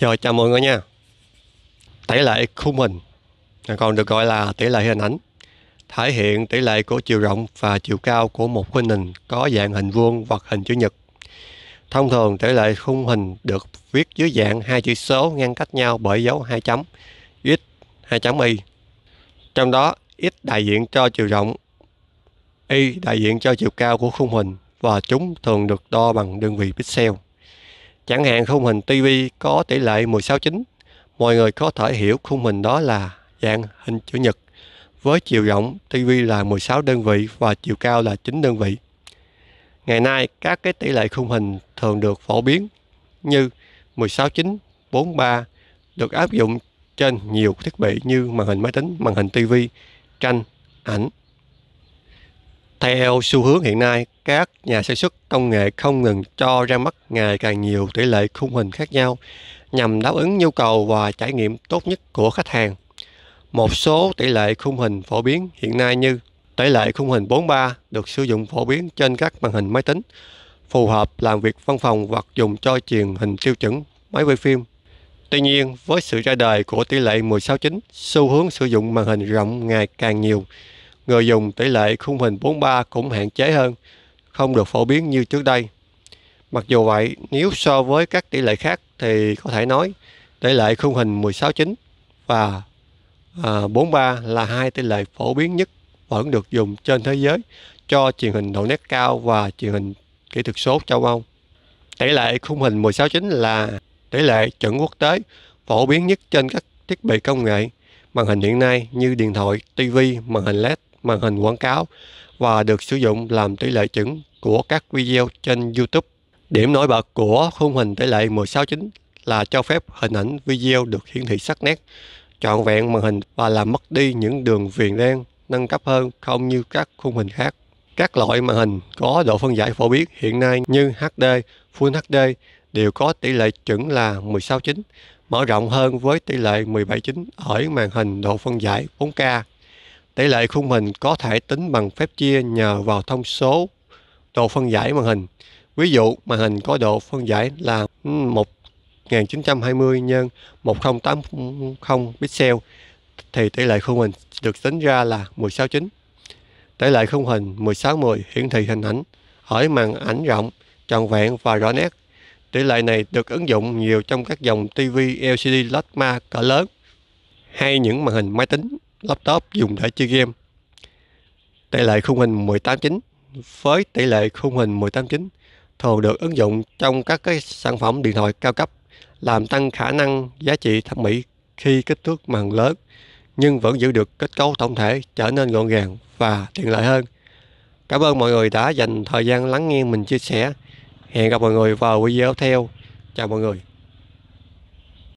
Rồi chào mọi người nha Tỷ lệ khung hình à, còn được gọi là tỷ lệ hình ảnh thể hiện tỷ lệ của chiều rộng và chiều cao của một khung hình có dạng hình vuông hoặc hình chữ nhật. Thông thường tỷ lệ khung hình được viết dưới dạng hai chữ số ngăn cách nhau bởi dấu hai chấm x, hai chấm y. Trong đó x đại diện cho chiều rộng, y đại diện cho chiều cao của khung hình và chúng thường được đo bằng đơn vị pixel. Chẳng hạn khung hình TV có tỷ lệ 16:9, mọi người có thể hiểu khung hình đó là dạng hình chữ nhật với chiều rộng TV là 16 đơn vị và chiều cao là 9 đơn vị. Ngày nay, các cái tỷ lệ khung hình thường được phổ biến như 16:9, 43 được áp dụng trên nhiều thiết bị như màn hình máy tính, màn hình TV, tranh, ảnh, theo xu hướng hiện nay, các nhà sản xuất công nghệ không ngừng cho ra mắt ngày càng nhiều tỷ lệ khung hình khác nhau nhằm đáp ứng nhu cầu và trải nghiệm tốt nhất của khách hàng. Một số tỷ lệ khung hình phổ biến hiện nay như tỷ lệ khung hình 43 được sử dụng phổ biến trên các màn hình máy tính, phù hợp làm việc văn phòng hoặc dùng cho truyền hình tiêu chuẩn, máy quay phim. Tuy nhiên, với sự ra đời của tỷ lệ 16:9, xu hướng sử dụng màn hình rộng ngày càng nhiều, người dùng tỷ lệ khung hình 43 cũng hạn chế hơn, không được phổ biến như trước đây. Mặc dù vậy, nếu so với các tỷ lệ khác thì có thể nói tỷ lệ khung hình 16.9 và à, 43 là hai tỷ lệ phổ biến nhất vẫn được dùng trên thế giới cho truyền hình độ nét cao và truyền hình kỹ thuật số châu Âu. Tỷ lệ khung hình 16.9 là tỷ lệ chuẩn quốc tế phổ biến nhất trên các thiết bị công nghệ màn hình hiện nay như điện thoại, TV, màn hình LED màn hình quảng cáo và được sử dụng làm tỷ lệ chuẩn của các video trên YouTube. Điểm nổi bật của khung hình tỷ lệ 16:9 là cho phép hình ảnh video được hiển thị sắc nét, trọn vẹn màn hình và làm mất đi những đường viền đen nâng cấp hơn không như các khung hình khác. Các loại màn hình có độ phân giải phổ biến hiện nay như HD, Full HD đều có tỷ lệ chuẩn là 16:9, mở rộng hơn với tỷ lệ 17:9 ở màn hình độ phân giải 4K. Tỷ lệ khung hình có thể tính bằng phép chia nhờ vào thông số độ phân giải màn hình. Ví dụ, màn hình có độ phân giải là 1920 x 1080 pixel thì tỷ lệ khung hình được tính ra là 169. Tỷ lệ khung hình 1610 hiển thị hình ảnh ở màn ảnh rộng, tròn vẹn và rõ nét. Tỷ lệ này được ứng dụng nhiều trong các dòng TV LCD plasma cỡ lớn hay những màn hình máy tính laptop dùng để chơi game. Tỷ lệ khung hình 18:9 với tỷ lệ khung hình 18:9 thường được ứng dụng trong các cái sản phẩm điện thoại cao cấp, làm tăng khả năng giá trị thẩm mỹ khi kích thước màn lớn, nhưng vẫn giữ được kết cấu tổng thể trở nên gọn gàng và tiện lợi hơn. Cảm ơn mọi người đã dành thời gian lắng nghe mình chia sẻ. Hẹn gặp mọi người vào video theo. Chào mọi người.